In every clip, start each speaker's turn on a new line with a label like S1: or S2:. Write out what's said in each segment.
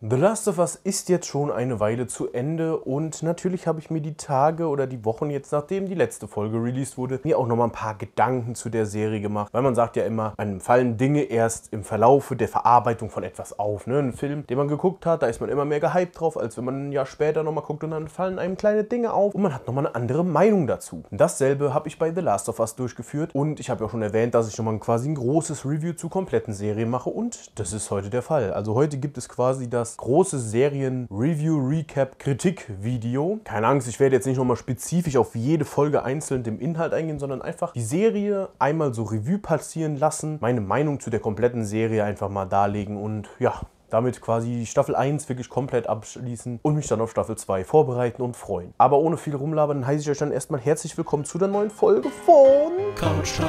S1: The Last of Us ist jetzt schon eine Weile zu Ende und natürlich habe ich mir die Tage oder die Wochen jetzt, nachdem die letzte Folge released wurde, mir auch nochmal ein paar Gedanken zu der Serie gemacht, weil man sagt ja immer, einem fallen Dinge erst im Verlaufe der Verarbeitung von etwas auf. Ne? Ein Film, den man geguckt hat, da ist man immer mehr gehypt drauf, als wenn man ein Jahr später nochmal guckt und dann fallen einem kleine Dinge auf und man hat nochmal eine andere Meinung dazu. dasselbe habe ich bei The Last of Us durchgeführt und ich habe ja auch schon erwähnt, dass ich nochmal quasi ein großes Review zur kompletten Serie mache und das ist heute der Fall. Also heute gibt es quasi das das große Serien Review Recap Kritik Video. Keine Angst, ich werde jetzt nicht nochmal spezifisch auf jede Folge einzeln dem Inhalt eingehen, sondern einfach die Serie einmal so Revue passieren lassen, meine Meinung zu der kompletten Serie einfach mal darlegen und ja, damit quasi Staffel 1 wirklich komplett abschließen und mich dann auf Staffel 2 vorbereiten und freuen. Aber ohne viel rumlabern heiße ich euch dann erstmal herzlich willkommen zu der neuen Folge von Couch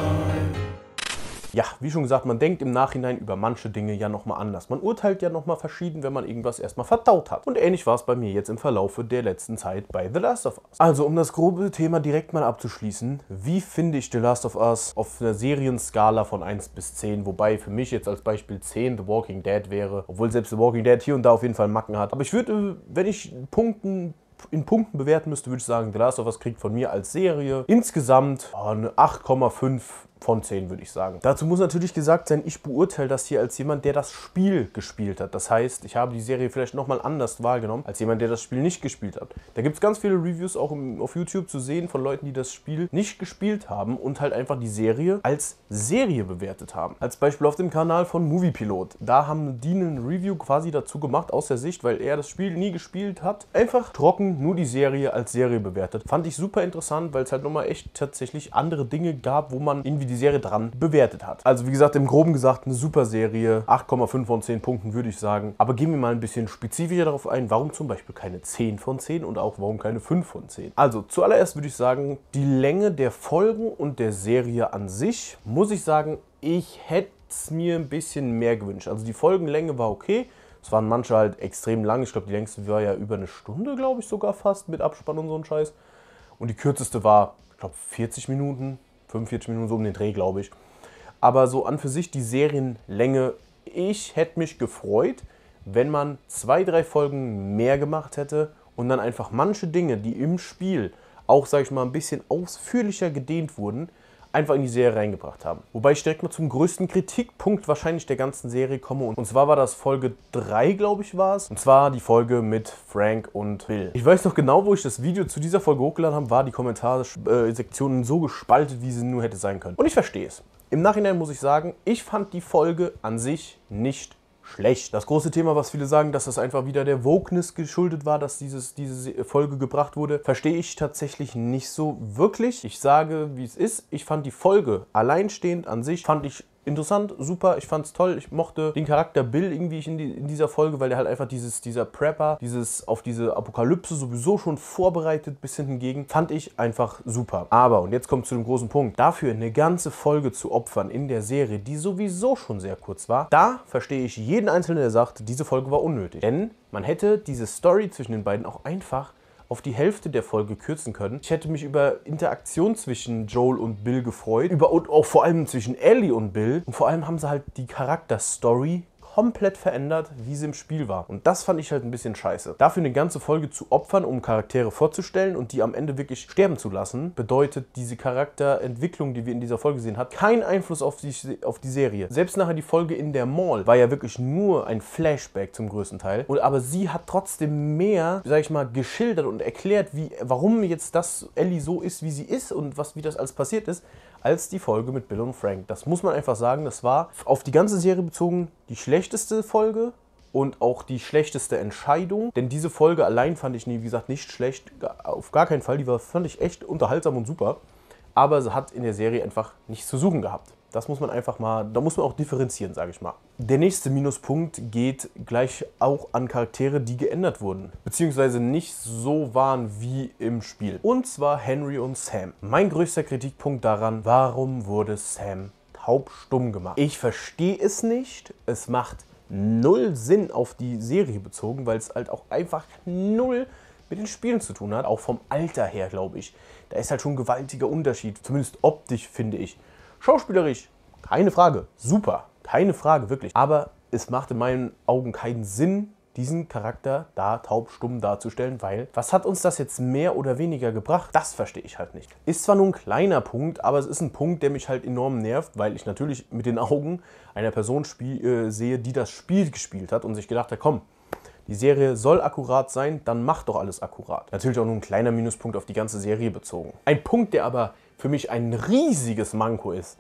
S1: ja, wie schon gesagt, man denkt im Nachhinein über manche Dinge ja nochmal anders. Man urteilt ja nochmal verschieden, wenn man irgendwas erstmal verdaut hat. Und ähnlich war es bei mir jetzt im Verlaufe der letzten Zeit bei The Last of Us. Also, um das grobe Thema direkt mal abzuschließen, wie finde ich The Last of Us auf einer Serienskala von 1 bis 10, wobei für mich jetzt als Beispiel 10 The Walking Dead wäre, obwohl selbst The Walking Dead hier und da auf jeden Fall Macken hat. Aber ich würde, wenn ich Punkten in Punkten bewerten müsste, würde ich sagen, The Last of Us kriegt von mir als Serie insgesamt oh, eine 8,5 von 10, würde ich sagen. Dazu muss natürlich gesagt sein, ich beurteile das hier als jemand, der das Spiel gespielt hat. Das heißt, ich habe die Serie vielleicht nochmal anders wahrgenommen, als jemand, der das Spiel nicht gespielt hat. Da gibt es ganz viele Reviews auch im, auf YouTube zu sehen von Leuten, die das Spiel nicht gespielt haben und halt einfach die Serie als Serie bewertet haben. Als Beispiel auf dem Kanal von Moviepilot. Da haben die einen Review quasi dazu gemacht, aus der Sicht, weil er das Spiel nie gespielt hat. Einfach trocken nur die Serie als Serie bewertet. Fand ich super interessant, weil es halt nochmal echt tatsächlich andere Dinge gab, wo man individuell die Serie dran bewertet hat. Also wie gesagt, im groben gesagt eine super Serie. 8,5 von 10 Punkten würde ich sagen. Aber gehen wir mal ein bisschen spezifischer darauf ein, warum zum Beispiel keine 10 von 10 und auch warum keine 5 von 10. Also zuallererst würde ich sagen, die Länge der Folgen und der Serie an sich, muss ich sagen, ich hätte es mir ein bisschen mehr gewünscht. Also die Folgenlänge war okay. Es waren manche halt extrem lang. Ich glaube, die längste war ja über eine Stunde, glaube ich, sogar fast mit Abspann und so ein Scheiß. Und die kürzeste war, ich glaube, 40 Minuten, 45 Minuten so um den Dreh, glaube ich. Aber so an für sich die Serienlänge, ich hätte mich gefreut, wenn man zwei, drei Folgen mehr gemacht hätte und dann einfach manche Dinge, die im Spiel auch, sage ich mal, ein bisschen ausführlicher gedehnt wurden, einfach in die Serie reingebracht haben. Wobei ich direkt mal zum größten Kritikpunkt wahrscheinlich der ganzen Serie komme. Und zwar war das Folge 3, glaube ich, war es. Und zwar die Folge mit Frank und Bill. Ich weiß noch genau, wo ich das Video zu dieser Folge hochgeladen habe, war die Kommentarsektion so gespalten, wie sie nur hätte sein können. Und ich verstehe es. Im Nachhinein muss ich sagen, ich fand die Folge an sich nicht schlecht. Das große Thema, was viele sagen, dass das einfach wieder der Wokeness geschuldet war, dass dieses, diese Folge gebracht wurde, verstehe ich tatsächlich nicht so wirklich. Ich sage, wie es ist. Ich fand die Folge alleinstehend an sich, fand ich interessant, super, ich fand's toll, ich mochte den Charakter Bill irgendwie in, die, in dieser Folge, weil der halt einfach dieses, dieser Prepper, dieses auf diese Apokalypse sowieso schon vorbereitet bis hingegen, fand ich einfach super. Aber, und jetzt kommt zu dem großen Punkt, dafür eine ganze Folge zu opfern in der Serie, die sowieso schon sehr kurz war, da verstehe ich jeden Einzelnen, der sagt, diese Folge war unnötig. Denn man hätte diese Story zwischen den beiden auch einfach auf die Hälfte der Folge kürzen können. Ich hätte mich über Interaktion zwischen Joel und Bill gefreut, über und auch vor allem zwischen Ellie und Bill. Und vor allem haben sie halt die Charakterstory komplett verändert, wie sie im Spiel war. Und das fand ich halt ein bisschen scheiße. Dafür eine ganze Folge zu opfern, um Charaktere vorzustellen und die am Ende wirklich sterben zu lassen, bedeutet diese Charakterentwicklung, die wir in dieser Folge gesehen hat, keinen Einfluss auf die, auf die Serie. Selbst nachher die Folge in der Mall war ja wirklich nur ein Flashback zum größten Teil. Und, aber sie hat trotzdem mehr, sag ich mal, geschildert und erklärt, wie, warum jetzt das Ellie so ist, wie sie ist und was, wie das alles passiert ist, als die Folge mit Bill und Frank. Das muss man einfach sagen, das war auf die ganze Serie bezogen die schlechteste Folge und auch die schlechteste Entscheidung. Denn diese Folge allein fand ich, nie, wie gesagt, nicht schlecht, auf gar keinen Fall. Die war, fand ich echt unterhaltsam und super. Aber sie hat in der Serie einfach nichts zu suchen gehabt. Das muss man einfach mal, da muss man auch differenzieren, sage ich mal. Der nächste Minuspunkt geht gleich auch an Charaktere, die geändert wurden, beziehungsweise nicht so waren wie im Spiel. Und zwar Henry und Sam. Mein größter Kritikpunkt daran, warum wurde Sam taubstumm gemacht? Ich verstehe es nicht, es macht null Sinn auf die Serie bezogen, weil es halt auch einfach null mit den Spielen zu tun hat, auch vom Alter her, glaube ich. Da ist halt schon ein gewaltiger Unterschied, zumindest optisch, finde ich. Schauspielerisch, keine Frage, super, keine Frage, wirklich. Aber es macht in meinen Augen keinen Sinn, diesen Charakter da taub stumm darzustellen, weil was hat uns das jetzt mehr oder weniger gebracht? Das verstehe ich halt nicht. Ist zwar nur ein kleiner Punkt, aber es ist ein Punkt, der mich halt enorm nervt, weil ich natürlich mit den Augen einer Person äh, sehe, die das Spiel gespielt hat und sich gedacht hat, komm, die Serie soll akkurat sein, dann mach doch alles akkurat. Natürlich auch nur ein kleiner Minuspunkt auf die ganze Serie bezogen. Ein Punkt, der aber für mich ein riesiges Manko ist,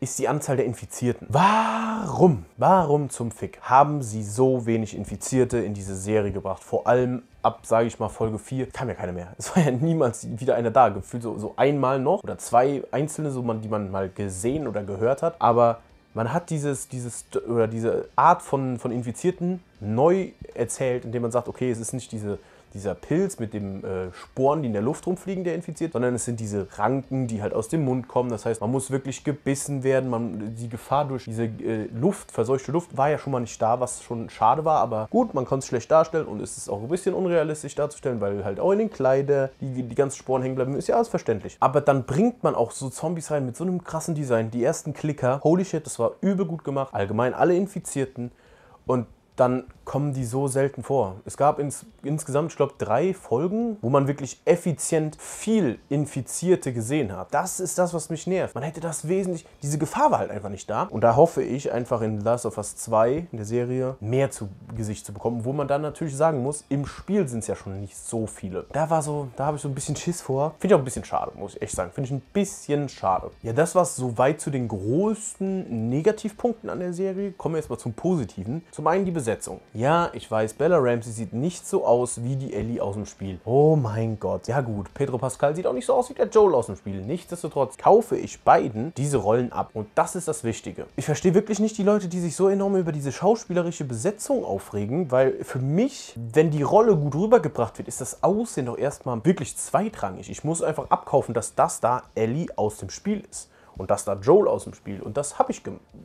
S1: ist die Anzahl der Infizierten. Warum? Warum zum Fick haben sie so wenig Infizierte in diese Serie gebracht? Vor allem ab, sage ich mal, Folge 4 kam ja keine mehr. Es war ja niemals wieder einer da. Gefühlt so, so einmal noch oder zwei einzelne, so man, die man mal gesehen oder gehört hat. Aber man hat dieses, dieses oder diese Art von, von Infizierten neu erzählt, indem man sagt, okay, es ist nicht diese dieser Pilz mit dem äh, Sporen, die in der Luft rumfliegen, der infiziert, sondern es sind diese Ranken, die halt aus dem Mund kommen. Das heißt, man muss wirklich gebissen werden. Man, die Gefahr durch diese äh, Luft, verseuchte Luft, war ja schon mal nicht da, was schon schade war. Aber gut, man konnte es schlecht darstellen und es ist auch ein bisschen unrealistisch darzustellen, weil halt auch in den Kleider die, die ganzen Sporen hängen bleiben. Ist ja alles verständlich. Aber dann bringt man auch so Zombies rein mit so einem krassen Design. Die ersten Klicker, holy shit, das war übel gut gemacht. Allgemein alle Infizierten. Und dann kommen die so selten vor. Es gab ins, insgesamt, ich glaube, drei Folgen, wo man wirklich effizient viel Infizierte gesehen hat. Das ist das, was mich nervt. Man hätte das wesentlich, diese Gefahr war halt einfach nicht da. Und da hoffe ich einfach in Last of Us 2, in der Serie, mehr zu Gesicht zu bekommen, wo man dann natürlich sagen muss, im Spiel sind es ja schon nicht so viele. Da war so, da habe ich so ein bisschen Schiss vor. Finde ich auch ein bisschen schade, muss ich echt sagen. Finde ich ein bisschen schade. Ja, das war es soweit zu den größten Negativpunkten an der Serie. Kommen wir jetzt mal zum Positiven. Zum einen die Besetzung. Ja, ich weiß, Bella Ramsey sieht nicht so aus wie die Ellie aus dem Spiel. Oh mein Gott. Ja gut, Pedro Pascal sieht auch nicht so aus wie der Joel aus dem Spiel. Nichtsdestotrotz kaufe ich beiden diese Rollen ab. Und das ist das Wichtige. Ich verstehe wirklich nicht die Leute, die sich so enorm über diese schauspielerische Besetzung aufregen, weil für mich, wenn die Rolle gut rübergebracht wird, ist das Aussehen doch erstmal wirklich zweitrangig. Ich muss einfach abkaufen, dass das da Ellie aus dem Spiel ist. Und das da Joel aus dem Spiel. Und das habe ich,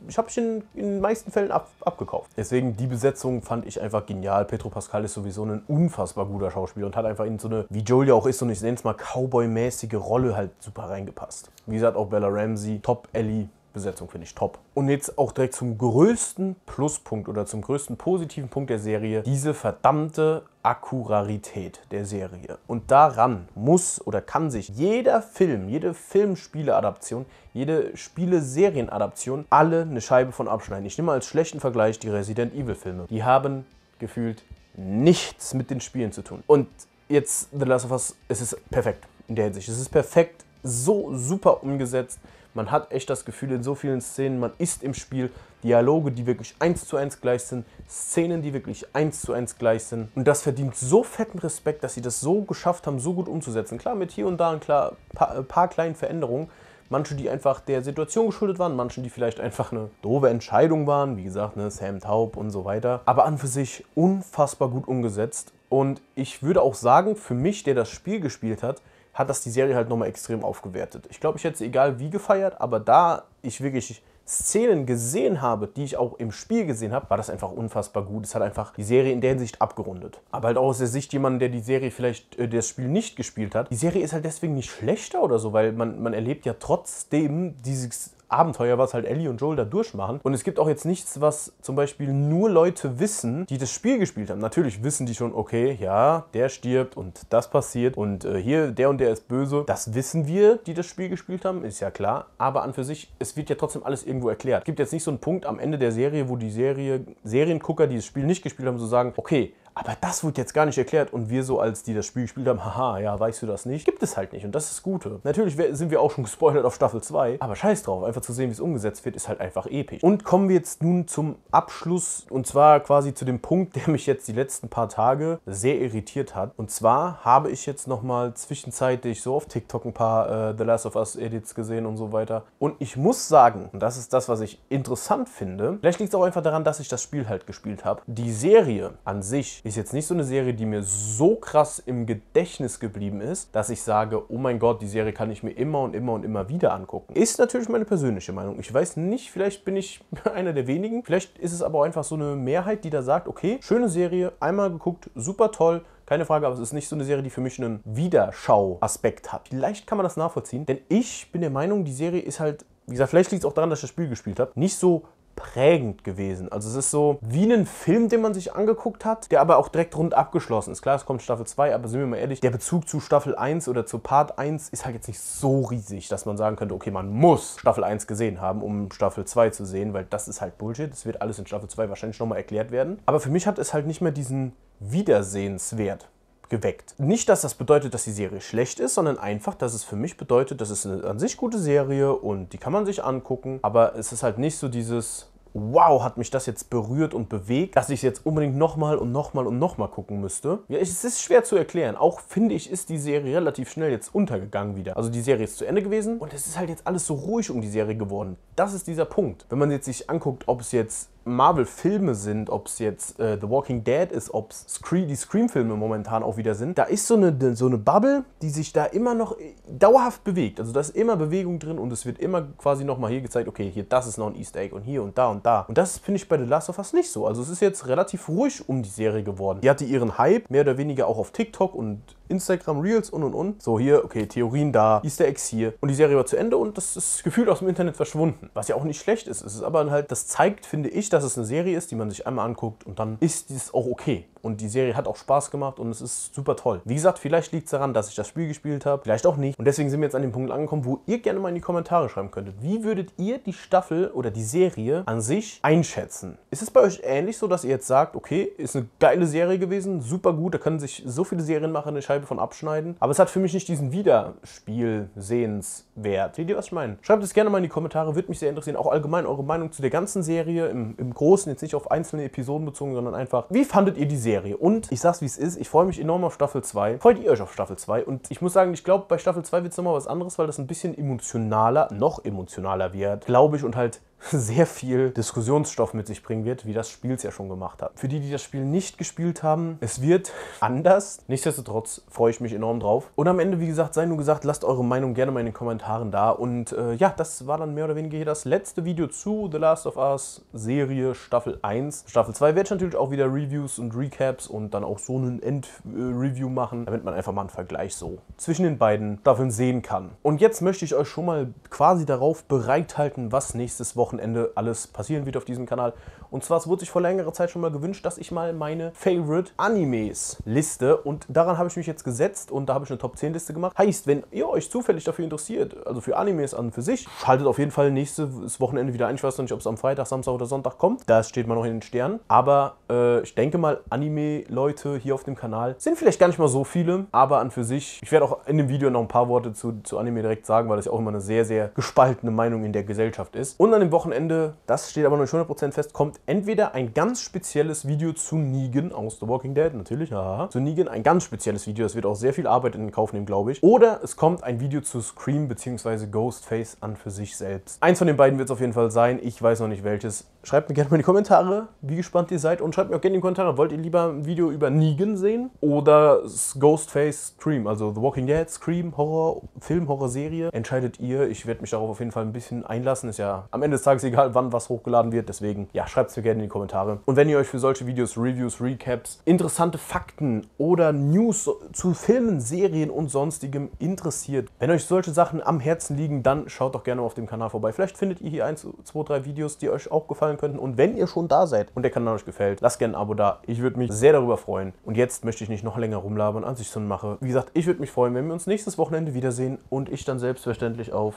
S1: ich, hab ich in, in den meisten Fällen ab, abgekauft. Deswegen die Besetzung fand ich einfach genial. Petro Pascal ist sowieso ein unfassbar guter Schauspieler und hat einfach in so eine, wie Joel ja auch ist, und ich nenne es mal Cowboy-mäßige Rolle halt super reingepasst. Wie gesagt, auch Bella Ramsey, Top Ellie, Besetzung finde ich top. Und jetzt auch direkt zum größten Pluspunkt oder zum größten positiven Punkt der Serie, diese verdammte Akkurarität der Serie. Und daran muss oder kann sich jeder Film, jede Filmspieleadaption, jede Spieleserienadaption alle eine Scheibe von abschneiden. Ich nehme als schlechten Vergleich die Resident Evil Filme. Die haben gefühlt nichts mit den Spielen zu tun. Und jetzt The Last of Us, es ist perfekt in der Hinsicht. Es ist perfekt, so super umgesetzt. Man hat echt das Gefühl in so vielen Szenen, man ist im Spiel. Dialoge, die wirklich eins zu eins gleich sind, Szenen, die wirklich eins zu eins gleich sind. Und das verdient so fetten Respekt, dass sie das so geschafft haben, so gut umzusetzen. Klar, mit hier und da ein klar, paar, äh, paar kleinen Veränderungen. Manche, die einfach der Situation geschuldet waren, manche, die vielleicht einfach eine doofe Entscheidung waren, wie gesagt, ne, Sam Taub und so weiter. Aber an für sich unfassbar gut umgesetzt. Und ich würde auch sagen, für mich, der das Spiel gespielt hat, hat das die Serie halt nochmal extrem aufgewertet. Ich glaube, ich hätte es egal wie gefeiert, aber da ich wirklich Szenen gesehen habe, die ich auch im Spiel gesehen habe, war das einfach unfassbar gut. Es hat einfach die Serie in der Hinsicht abgerundet. Aber halt auch aus der Sicht jemanden, der die Serie vielleicht äh, das Spiel nicht gespielt hat. Die Serie ist halt deswegen nicht schlechter oder so, weil man, man erlebt ja trotzdem dieses Abenteuer, was halt Ellie und Joel da durchmachen. Und es gibt auch jetzt nichts, was zum Beispiel nur Leute wissen, die das Spiel gespielt haben. Natürlich wissen die schon, okay, ja, der stirbt und das passiert und äh, hier, der und der ist böse. Das wissen wir, die das Spiel gespielt haben, ist ja klar. Aber an für sich, es wird ja trotzdem alles irgendwo erklärt. Es gibt jetzt nicht so einen Punkt am Ende der Serie, wo die Serie, Seriengucker, die das Spiel nicht gespielt haben, so sagen, okay, aber das wurde jetzt gar nicht erklärt und wir so, als die das Spiel gespielt haben, haha, ja, weißt du das nicht? Gibt es halt nicht und das ist das Gute. Natürlich sind wir auch schon gespoilert auf Staffel 2, aber scheiß drauf, einfach zu sehen, wie es umgesetzt wird, ist halt einfach episch. Und kommen wir jetzt nun zum Abschluss und zwar quasi zu dem Punkt, der mich jetzt die letzten paar Tage sehr irritiert hat. Und zwar habe ich jetzt nochmal zwischenzeitlich so auf TikTok ein paar äh, The Last of Us Edits gesehen und so weiter. Und ich muss sagen, und das ist das, was ich interessant finde, vielleicht liegt es auch einfach daran, dass ich das Spiel halt gespielt habe, die Serie an sich ist jetzt nicht so eine Serie, die mir so krass im Gedächtnis geblieben ist, dass ich sage, oh mein Gott, die Serie kann ich mir immer und immer und immer wieder angucken. Ist natürlich meine persönliche Meinung. Ich weiß nicht, vielleicht bin ich einer der wenigen. Vielleicht ist es aber auch einfach so eine Mehrheit, die da sagt, okay, schöne Serie, einmal geguckt, super toll, keine Frage, aber es ist nicht so eine Serie, die für mich einen Wiederschau-Aspekt hat. Vielleicht kann man das nachvollziehen, denn ich bin der Meinung, die Serie ist halt, wie gesagt, vielleicht liegt es auch daran, dass ich das Spiel gespielt habe, nicht so prägend gewesen. Also es ist so wie ein Film, den man sich angeguckt hat, der aber auch direkt rund abgeschlossen ist. Klar, es kommt Staffel 2, aber sind wir mal ehrlich, der Bezug zu Staffel 1 oder zu Part 1 ist halt jetzt nicht so riesig, dass man sagen könnte, okay, man muss Staffel 1 gesehen haben, um Staffel 2 zu sehen, weil das ist halt Bullshit. Das wird alles in Staffel 2 wahrscheinlich nochmal erklärt werden. Aber für mich hat es halt nicht mehr diesen Wiedersehenswert geweckt. Nicht, dass das bedeutet, dass die Serie schlecht ist, sondern einfach, dass es für mich bedeutet, das ist eine an sich gute Serie und die kann man sich angucken, aber es ist halt nicht so dieses wow, hat mich das jetzt berührt und bewegt, dass ich es jetzt unbedingt nochmal und nochmal und nochmal gucken müsste. Ja, es ist schwer zu erklären. Auch, finde ich, ist die Serie relativ schnell jetzt untergegangen wieder. Also die Serie ist zu Ende gewesen und es ist halt jetzt alles so ruhig um die Serie geworden. Das ist dieser Punkt. Wenn man jetzt sich anguckt, ob es jetzt Marvel-Filme sind, ob es jetzt äh, The Walking Dead ist, ob es Scree die Scream-Filme momentan auch wieder sind, da ist so eine, so eine Bubble, die sich da immer noch äh, dauerhaft bewegt. Also da ist immer Bewegung drin und es wird immer quasi nochmal hier gezeigt, okay, hier das ist noch ein Easter Egg und hier und da und da. Und das finde ich bei The Last of Us nicht so. Also es ist jetzt relativ ruhig um die Serie geworden. Die hatte ihren Hype, mehr oder weniger auch auf TikTok und Instagram Reels und und und. So hier, okay, Theorien da, Easter Eggs hier. Und die Serie war zu Ende und das ist gefühlt aus dem Internet verschwunden. Was ja auch nicht schlecht ist. Es ist aber halt, das zeigt, finde ich, dass es eine Serie ist, die man sich einmal anguckt und dann ist es auch okay und die Serie hat auch Spaß gemacht und es ist super toll. Wie gesagt, vielleicht liegt es daran, dass ich das Spiel gespielt habe, vielleicht auch nicht. Und deswegen sind wir jetzt an dem Punkt angekommen, wo ihr gerne mal in die Kommentare schreiben könntet. Wie würdet ihr die Staffel oder die Serie an sich einschätzen? Ist es bei euch ähnlich so, dass ihr jetzt sagt, okay, ist eine geile Serie gewesen, super gut, da können sich so viele Serien machen, eine Scheibe von abschneiden, aber es hat für mich nicht diesen Wiederspielsehenswert. Seht ihr, was ich meine? Schreibt es gerne mal in die Kommentare, würde mich sehr interessieren. Auch allgemein eure Meinung zu der ganzen Serie im, im Großen, jetzt nicht auf einzelne Episoden bezogen, sondern einfach, wie fandet ihr die Serie? Serie. Und ich sag's wie es ist, ich freue mich enorm auf Staffel 2. Freut ihr euch auf Staffel 2? Und ich muss sagen, ich glaube, bei Staffel 2 wird es nochmal was anderes, weil das ein bisschen emotionaler, noch emotionaler wird, glaube ich, und halt sehr viel Diskussionsstoff mit sich bringen wird, wie das Spiel es ja schon gemacht hat. Für die, die das Spiel nicht gespielt haben, es wird anders. Nichtsdestotrotz freue ich mich enorm drauf. Und am Ende, wie gesagt, sei nur gesagt, lasst eure Meinung gerne mal in den Kommentaren da. Und äh, ja, das war dann mehr oder weniger hier das letzte Video zu The Last of Us Serie Staffel 1. Staffel 2 werde ich natürlich auch wieder Reviews und Recaps und dann auch so einen End-Review machen, damit man einfach mal einen Vergleich so zwischen den beiden Staffeln sehen kann. Und jetzt möchte ich euch schon mal quasi darauf bereithalten, was nächstes Wochenende Wochenende alles passieren wird auf diesem Kanal. Und zwar, es wurde sich vor längerer Zeit schon mal gewünscht, dass ich mal meine Favorite Animes liste. Und daran habe ich mich jetzt gesetzt und da habe ich eine Top 10 Liste gemacht. Heißt, wenn ihr euch zufällig dafür interessiert, also für Animes an und für sich, schaltet auf jeden Fall nächstes Wochenende wieder ein. Ich weiß noch nicht, ob es am Freitag, Samstag oder Sonntag kommt. Das steht mal noch in den Sternen. Aber äh, ich denke mal, Anime-Leute hier auf dem Kanal sind vielleicht gar nicht mal so viele, aber an für sich. Ich werde auch in dem Video noch ein paar Worte zu, zu Anime direkt sagen, weil das ja auch immer eine sehr, sehr gespaltene Meinung in der Gesellschaft ist. Und an dem Wochenende Wochenende, das steht aber noch nicht 100% fest, kommt entweder ein ganz spezielles Video zu Negan aus The Walking Dead, natürlich, haha, zu Negan ein ganz spezielles Video, das wird auch sehr viel Arbeit in Kauf nehmen, glaube ich, oder es kommt ein Video zu Scream bzw. Ghostface an für sich selbst. Eins von den beiden wird es auf jeden Fall sein, ich weiß noch nicht welches, Schreibt mir gerne mal in die Kommentare, wie gespannt ihr seid. Und schreibt mir auch gerne in die Kommentare, wollt ihr lieber ein Video über Negan sehen oder Ghostface Scream, also The Walking Dead, Scream, Horror, Film, Horror-Serie. Entscheidet ihr. Ich werde mich darauf auf jeden Fall ein bisschen einlassen. Ist ja am Ende des Tages egal, wann was hochgeladen wird. Deswegen, ja, schreibt es mir gerne in die Kommentare. Und wenn ihr euch für solche Videos, Reviews, Recaps, interessante Fakten oder News zu Filmen, Serien und sonstigem interessiert, wenn euch solche Sachen am Herzen liegen, dann schaut doch gerne auf dem Kanal vorbei. Vielleicht findet ihr hier ein, zwei, drei Videos, die euch auch gefallen gefallen könnten. Und wenn ihr schon da seid und der Kanal euch gefällt, lasst gerne ein Abo da. Ich würde mich sehr darüber freuen. Und jetzt möchte ich nicht noch länger rumlabern, als ich schon mache. Wie gesagt, ich würde mich freuen, wenn wir uns nächstes Wochenende wiedersehen und ich dann selbstverständlich auf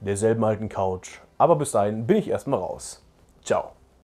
S1: derselben alten Couch. Aber bis dahin bin ich erstmal raus. Ciao.